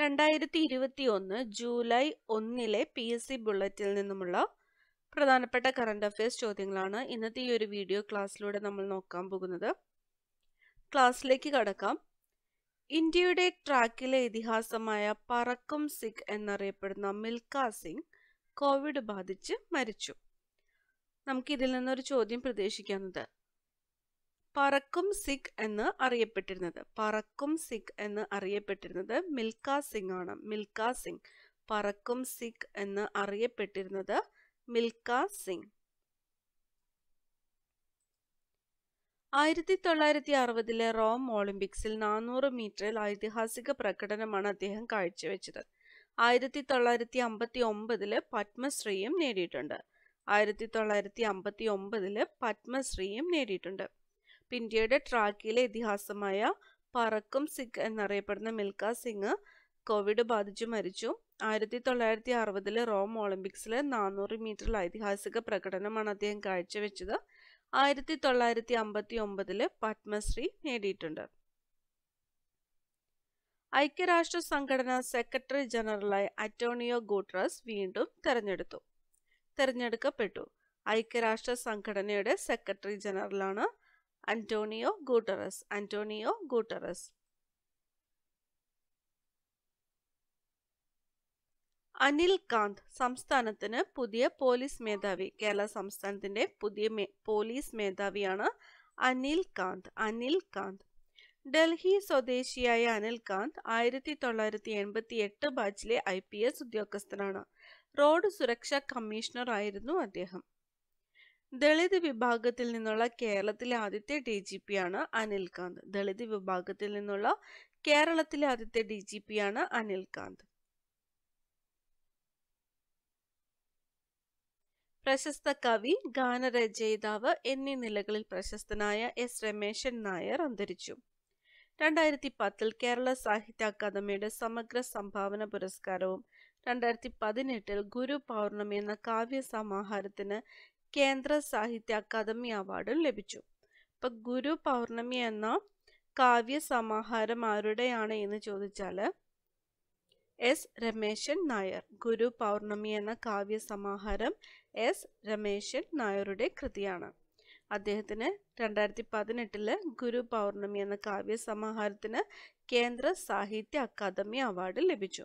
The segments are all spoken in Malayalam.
രണ്ടായിരത്തി ഇരുപത്തി ഒന്ന് ജൂലൈ ഒന്നിലെ പി എസ് സി ബുള്ളറ്റിൽ നിന്നുമുള്ള പ്രധാനപ്പെട്ട കറണ്ട് അഫയേഴ്സ് ചോദ്യങ്ങളാണ് ഇന്നത്തെ ഈ ഒരു വീഡിയോ ക്ലാസ്സിലൂടെ നമ്മൾ നോക്കാൻ പോകുന്നത് ക്ലാസ്സിലേക്ക് കടക്കാം ഇന്ത്യയുടെ ട്രാക്കിലെ ഇതിഹാസമായ പറക്കും സിഖ് എന്നറിയപ്പെടുന്ന മിൽക്ക സിംഗ് കോവിഡ് ബാധിച്ച് മരിച്ചു നമുക്കിതിൽ നിന്നൊരു ചോദ്യം പ്രതീക്ഷിക്കാവുന്നത് പറക്കും സിഖ് എന്ന് അറിയപ്പെട്ടിരുന്നത് പറക്കും സിഖ് എന്ന് അറിയപ്പെട്ടിരുന്നത് മിൽക്ക സിംഗ് ആണ് മിൽക്ക സിംഗ് പറക്കും സിഖ് എന്ന് അറിയപ്പെട്ടിരുന്നത് മിൽക്ക സിംഗ് ആയിരത്തി തൊള്ളായിരത്തി അറുപതിലെ റോം ഒളിമ്പിക്സിൽ നാനൂറ് മീറ്ററിൽ ഐതിഹാസിക പ്രകടനമാണ് അദ്ദേഹം കാഴ്ചവെച്ചത് ആയിരത്തി തൊള്ളായിരത്തി അമ്പത്തി ഒമ്പതില് പത്മശ്രീയും നേടിയിട്ടുണ്ട് ആയിരത്തി തൊള്ളായിരത്തി അമ്പത്തി ഒമ്പതില് പത്മശ്രീയും നേടിയിട്ടുണ്ട് ഇന്ത്യയുടെ ട്രാക്കിലെ ഇതിഹാസമായ പറക്കും സിഖ് എന്നറിയപ്പെടുന്ന മിൽഖ സിംഗ് കോവിഡ് ബാധിച്ചു മരിച്ചു ആയിരത്തി തൊള്ളായിരത്തി അറുപതിലെ റോം ഒളിമ്പിക്സിലെ നാനൂറ് മീറ്ററിൽ ഐതിഹാസിക പ്രകടനമാണ് അദ്ദേഹം കാഴ്ചവെച്ചത് ആയിരത്തി തൊള്ളായിരത്തി അമ്പത്തി ഒമ്പതില് പത്മശ്രീ നേടിയിട്ടുണ്ട് ഐക്യരാഷ്ട്ര സംഘടന സെക്രട്ടറി ജനറലായി അറ്റോണിയോ ഗൂട്രസ് വീണ്ടും തെരഞ്ഞെടുത്തു തെരഞ്ഞെടുക്കപ്പെട്ടു ഐക്യരാഷ്ട്ര സംഘടനയുടെ സെക്രട്ടറി ജനറലാണ് Antonio Guterres Antonio Guterres Anil Kant സംസ്ഥാനത്തിന് പുതിയ പോലീസ് മേധാവി കേരള സംസ്ഥാനത്തിന്റെ പുതിയ പോലീസ് മേധാവിയാണ് അനിൽ കാന്ത് അനിൽ കാന്ത് ഡൽഹി സ്വദേശിയായ അനിൽ കാന്ത് ആയിരത്തി തൊള്ളായിരത്തി എൺപത്തി എട്ട് ബാച്ചിലെ ഐ പി എസ് ഉദ്യോഗസ്ഥനാണ് റോഡ് സുരക്ഷാ കമ്മീഷണർ ആയിരുന്നു അദ്ദേഹം ദളിത് വിഭാഗത്തിൽ നിന്നുള്ള കേരളത്തിലെ ആദ്യത്തെ ഡി ജി പി ആണ് അനിൽകാന്ത് ദളിത് വിഭാഗത്തിൽ നിന്നുള്ള കേരളത്തിലെ ആദ്യത്തെ ഡി ജി പി ആണ് അനിൽകാന്ത് പ്രശസ്ത കവി ഗാനരചയിതാവ് എന്നീ നിലകളിൽ പ്രശസ്തനായ എസ് രമേശൻ നായർ അന്തരിച്ചു രണ്ടായിരത്തി പത്തിൽ കേരള സാഹിത്യ അക്കാദമിയുടെ സമഗ്ര സംഭാവന പുരസ്കാരവും രണ്ടായിരത്തി പതിനെട്ടിൽ ഗുരു പൗർണമി എന്ന കാവ്യ സമാഹാരത്തിന് കേന്ദ്ര സാഹിത്യ അക്കാദമി അവാർഡും ലഭിച്ചു ഇപ്പൊ ഗുരു പൗർണമി എന്ന കാവ്യ സമാഹാരം ആരുടെയാണ് എന്ന് ചോദിച്ചാൽ എസ് രമേശൻ നായർ ഗുരു പൗർണമി എന്ന കാവ്യ സമാഹാരം എസ് രമേശൻ നായരുടെ കൃതിയാണ് അദ്ദേഹത്തിന് രണ്ടായിരത്തി പതിനെട്ടില് ഗുരു പൗർണമി എന്ന കാവ്യ സമാഹാരത്തിന് കേന്ദ്ര സാഹിത്യ അക്കാദമി അവാർഡ് ലഭിച്ചു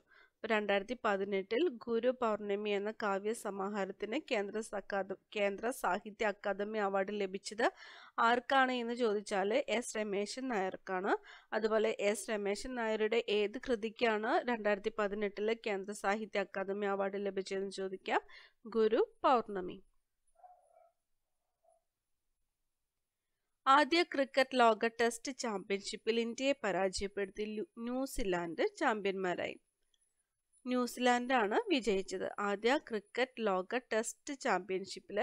രണ്ടായിരത്തി പതിനെട്ടിൽ ഗുരു പൗർണമി എന്ന കാവ്യ സമാഹാരത്തിന് കേന്ദ്ര അക്കാദ കേന്ദ്ര സാഹിത്യ അക്കാദമി അവാർഡ് ലഭിച്ചത് ആർക്കാണ് എന്ന് ചോദിച്ചാൽ എസ് രമേശൻ നായർക്കാണ് അതുപോലെ എസ് രമേശൻ നായരുടെ ഏത് കൃതിക്കാണ് രണ്ടായിരത്തി പതിനെട്ടിലെ കേന്ദ്ര സാഹിത്യ അക്കാദമി അവാർഡ് ലഭിച്ചതെന്ന് ചോദിക്കാം ഗുരു പൗർണമി ആദ്യ ക്രിക്കറ്റ് ലോക ടെസ്റ്റ് ചാമ്പ്യൻഷിപ്പിൽ ഇന്ത്യയെ പരാജയപ്പെടുത്തി ന്യൂസിലാൻഡ് ചാമ്പ്യന്മാരായി ന്യൂസിലാൻഡാണ് വിജയിച്ചത് ആദ്യ ക്രിക്കറ്റ് ലോക ടെസ്റ്റ് ചാമ്പ്യൻഷിപ്പിൽ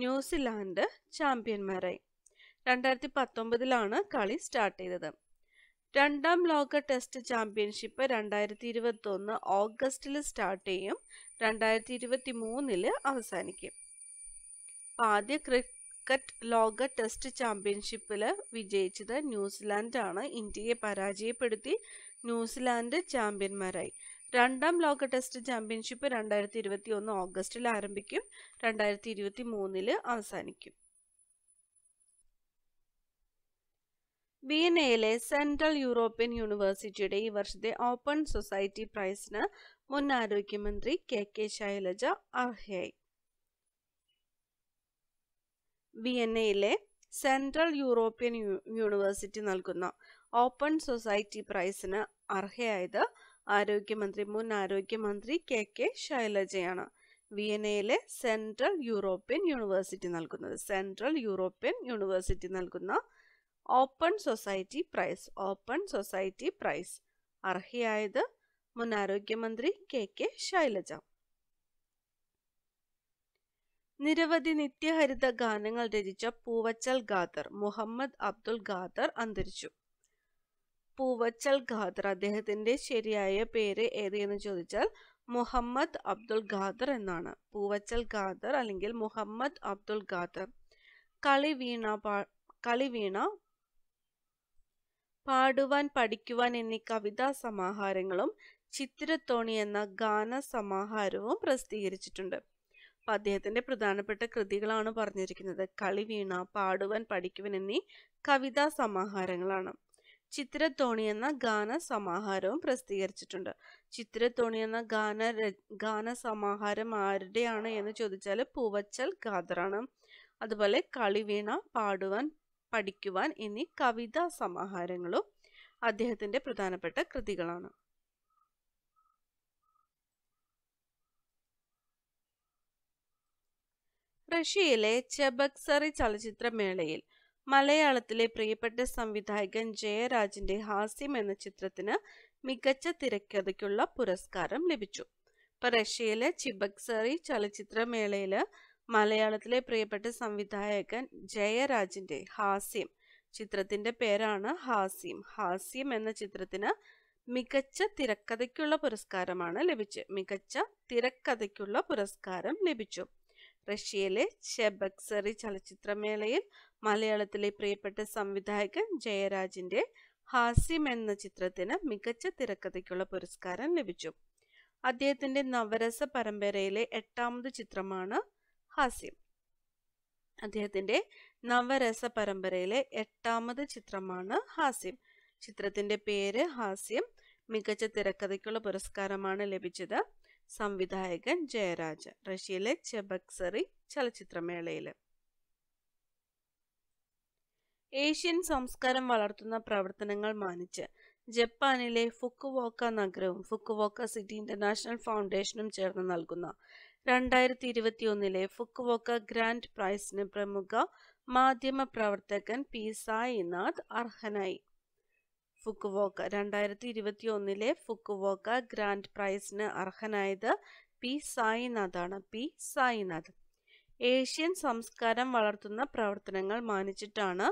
ന്യൂസിലാൻഡ് ചാമ്പ്യന്മാരായി രണ്ടായിരത്തി പത്തൊമ്പതിലാണ് കളി സ്റ്റാർട്ട് ചെയ്തത് രണ്ടാം ലോക ടെസ്റ്റ് ചാമ്പ്യൻഷിപ്പ് രണ്ടായിരത്തി ഇരുപത്തൊന്ന് ഓഗസ്റ്റിൽ സ്റ്റാർട്ട് ചെയ്യും രണ്ടായിരത്തി ഇരുപത്തി മൂന്നിൽ അവസാനിക്കും ആദ്യ ക്രിക്കറ്റ് ലോക ടെസ്റ്റ് ചാമ്പ്യൻഷിപ്പിൽ വിജയിച്ചത് ന്യൂസിലാൻഡാണ് ഇന്ത്യയെ പരാജയപ്പെടുത്തി ന്യൂസിലാൻഡ് ചാമ്പ്യന്മാരായി രണ്ടാം ലോക ടെസ്റ്റ് ചാമ്പ്യൻഷിപ്പ് രണ്ടായിരത്തി ഇരുപത്തി ഒന്ന് ഓഗസ്റ്റിൽ ആരംഭിക്കും രണ്ടായിരത്തി ഇരുപത്തി മൂന്നില് അവസാനിക്കും വിയനയിലെ സെൻട്രൽ യൂറോപ്യൻ യൂണിവേഴ്സിറ്റിയുടെ ഈ വർഷത്തെ ഓപ്പൺ സൊസൈറ്റി പ്രൈസിന് മുൻ ആരോഗ്യമന്ത്രി കെ കെ ശൈലജ അർഹയായി വിയന്നയിലെ സെൻട്രൽ യൂറോപ്യൻ യൂണിവേഴ്സിറ്റി നൽകുന്ന ഓപ്പൺ സൊസൈറ്റി പ്രൈസിന് അർഹയായത് ആരോഗ്യമന്ത്രി മുൻ ആരോഗ്യമന്ത്രി കെ കെ ശൈലജയാണ് വിയനയിലെ സെൻട്രൽ യൂറോപ്യൻ യൂണിവേഴ്സിറ്റി നൽകുന്നത് സെൻട്രൽ യൂറോപ്യൻ യൂണിവേഴ്സിറ്റി നൽകുന്ന Open Society Prize Open Society Prize അർഹയായത് മുൻ ആരോഗ്യമന്ത്രി കെ കെ ശൈലജ നിരവധി നിത്യഹരിത ഗാനങ്ങൾ രചിച്ച പൂവച്ചൽ ഖാദർ മുഹമ്മദ് അബ്ദുൽ ഖാദർ അന്തരിച്ചു പൂവച്ചൽ ഖാദർ അദ്ദേഹത്തിന്റെ ശരിയായ പേര് ഏത് എന്ന് ചോദിച്ചാൽ മുഹമ്മദ് അബ്ദുൽ ഖാദർ എന്നാണ് പൂവച്ചൽ ഖാദർ അല്ലെങ്കിൽ മുഹമ്മദ് അബ്ദുൽ ഖാദർ കളി വീണ കളി വീണ പാടുവാൻ പഠിക്കുവാൻ എന്നീ കവിതാ സമാഹാരങ്ങളും ചിത്രത്തോണി എന്ന ഗാന സമാഹാരവും പ്രസിദ്ധീകരിച്ചിട്ടുണ്ട് അപ്പൊ അദ്ദേഹത്തിന്റെ പ്രധാനപ്പെട്ട കൃതികളാണ് പറഞ്ഞിരിക്കുന്നത് കളി വീണ പാടുവാൻ പഠിക്കുവാൻ എന്നീ കവിതാ സമാഹാരങ്ങളാണ് ചിത്രത്തോണി എന്ന ഗാന സമാഹാരവും പ്രസിദ്ധീകരിച്ചിട്ടുണ്ട് ചിത്രത്തോണി എന്ന ഗാന ഗാന സമാഹാരം ആരുടെയാണ് എന്ന് ചോദിച്ചാൽ പൂവച്ചൽ ഖാദറാണ് അതുപോലെ കളിവീണ പാടുവാൻ പഠിക്കുവാൻ എന്നീ കവിതാ സമാഹാരങ്ങളും അദ്ദേഹത്തിന്റെ പ്രധാനപ്പെട്ട കൃതികളാണ് റഷ്യയിലെ ചെബക്സറി ചലച്ചിത്രമേളയിൽ മലയാളത്തിലെ പ്രിയപ്പെട്ട സംവിധായകൻ ജയരാജിന്റെ ഹാസ്യം എന്ന ചിത്രത്തിന് മികച്ച തിരക്കഥയ്ക്കുള്ള പുരസ്കാരം ലഭിച്ചു ഇപ്പം റഷ്യയിലെ ചിബക്സറി ചലച്ചിത്രമേളയിൽ മലയാളത്തിലെ പ്രിയപ്പെട്ട സംവിധായകൻ ജയരാജിന്റെ ഹാസ്യം ചിത്രത്തിന്റെ പേരാണ് ഹാസ്യം ഹാസ്യം എന്ന ചിത്രത്തിന് മികച്ച തിരക്കഥയ്ക്കുള്ള പുരസ്കാരമാണ് ലഭിച്ചത് മികച്ച തിരക്കഥയ്ക്കുള്ള പുരസ്കാരം ലഭിച്ചു റഷ്യയിലെ ഷെബക്സറി ചലച്ചിത്രമേളയിൽ മലയാളത്തിലെ പ്രിയപ്പെട്ട സംവിധായകൻ ജയരാജിന്റെ ഹാസ്യം എന്ന ചിത്രത്തിന് മികച്ച തിരക്കഥയ്ക്കുള്ള പുരസ്കാരം ലഭിച്ചു അദ്ദേഹത്തിന്റെ നവരസ പരമ്പരയിലെ എട്ടാമത് ചിത്രമാണ് ഹാസ്യം അദ്ദേഹത്തിന്റെ നവരസ പരമ്പരയിലെ എട്ടാമത് ചിത്രമാണ് ഹാസ്യം ചിത്രത്തിന്റെ പേര് ഹാസ്യം മികച്ച തിരക്കഥയ്ക്കുള്ള പുരസ്കാരമാണ് ലഭിച്ചത് സംവിധായകൻ ജയരാജ റഷ്യയിലെ ചെബക്സറി ചലച്ചിത്രമേളയിൽ ഏഷ്യൻ സംസ്കാരം വളർത്തുന്ന പ്രവർത്തനങ്ങൾ മാനിച്ച് ജപ്പാനിലെ ഫുക്കുവോക്ക നഗരവും ഫുക്കുവോക്ക സിറ്റി ഇന്റർനാഷണൽ ഫൗണ്ടേഷനും ചേർന്ന് നൽകുന്ന രണ്ടായിരത്തി ഇരുപത്തിയൊന്നിലെ ഫുക്കുവോക്ക ഗ്രാൻഡ് പ്രൈസിന് പ്രമുഖ മാധ്യമ പ്രവർത്തകൻ പി സായിനാഥ് അർഹനായി ഫുക്കുവോക്ക രണ്ടായിരത്തി ഇരുപത്തി ഒന്നിലെ ഫുക്കുവോക്ക ഗ്രാൻഡ് പ്രൈസിന് അർഹനായത് പി ആണ് പി സായിനാഥ് ഏഷ്യൻ സംസ്കാരം വളർത്തുന്ന പ്രവർത്തനങ്ങൾ മാനിച്ചിട്ടാണ്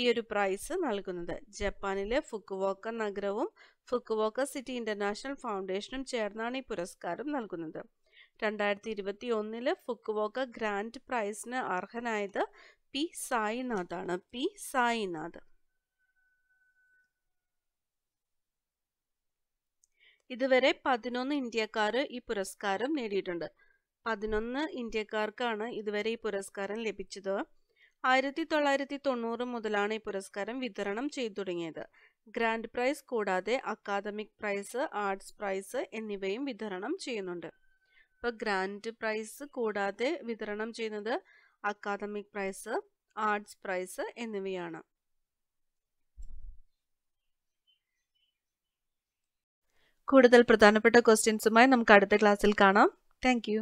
ഈ ഒരു പ്രൈസ് നൽകുന്നത് ജപ്പാനിലെ ഫുക്കുവോക്ക നഗരവും ഫുക്കുവോക്ക സിറ്റി ഇന്റർനാഷണൽ ഫൗണ്ടേഷനും ചേർന്നാണ് ഈ പുരസ്കാരം നൽകുന്നത് രണ്ടായിരത്തി ഇരുപത്തി ഒന്നില് ഫുക്കുവോക്ക ഗ്രാൻഡ് പ്രൈസിന് അർഹനായത് പി ആണ് പി സായിനാഥ് ഇതുവരെ പതിനൊന്ന് ഇന്ത്യക്കാർ ഈ പുരസ്കാരം നേടിയിട്ടുണ്ട് പതിനൊന്ന് ഇന്ത്യക്കാർക്കാണ് ഇതുവരെ ഈ പുരസ്കാരം ലഭിച്ചത് ആയിരത്തി തൊള്ളായിരത്തി തൊണ്ണൂറ് മുതലാണ് ഈ പുരസ്കാരം വിതരണം ചെയ്തു തുടങ്ങിയത് ഗ്രാൻഡ് പ്രൈസ് കൂടാതെ അക്കാദമിക് പ്രൈസ് ആർട്സ് പ്രൈസ് എന്നിവയും വിതരണം ചെയ്യുന്നുണ്ട് ഇപ്പോൾ ഗ്രാൻഡ് പ്രൈസ് കൂടാതെ വിതരണം ചെയ്യുന്നത് അക്കാദമിക് പ്രൈസ് ആർട്സ് പ്രൈസ് എന്നിവയാണ് കൂടുതൽ പ്രധാനപ്പെട്ട ക്വസ്റ്റ്യൻസുമായി നമുക്ക് അടുത്ത ക്ലാസ്സിൽ കാണാം താങ്ക്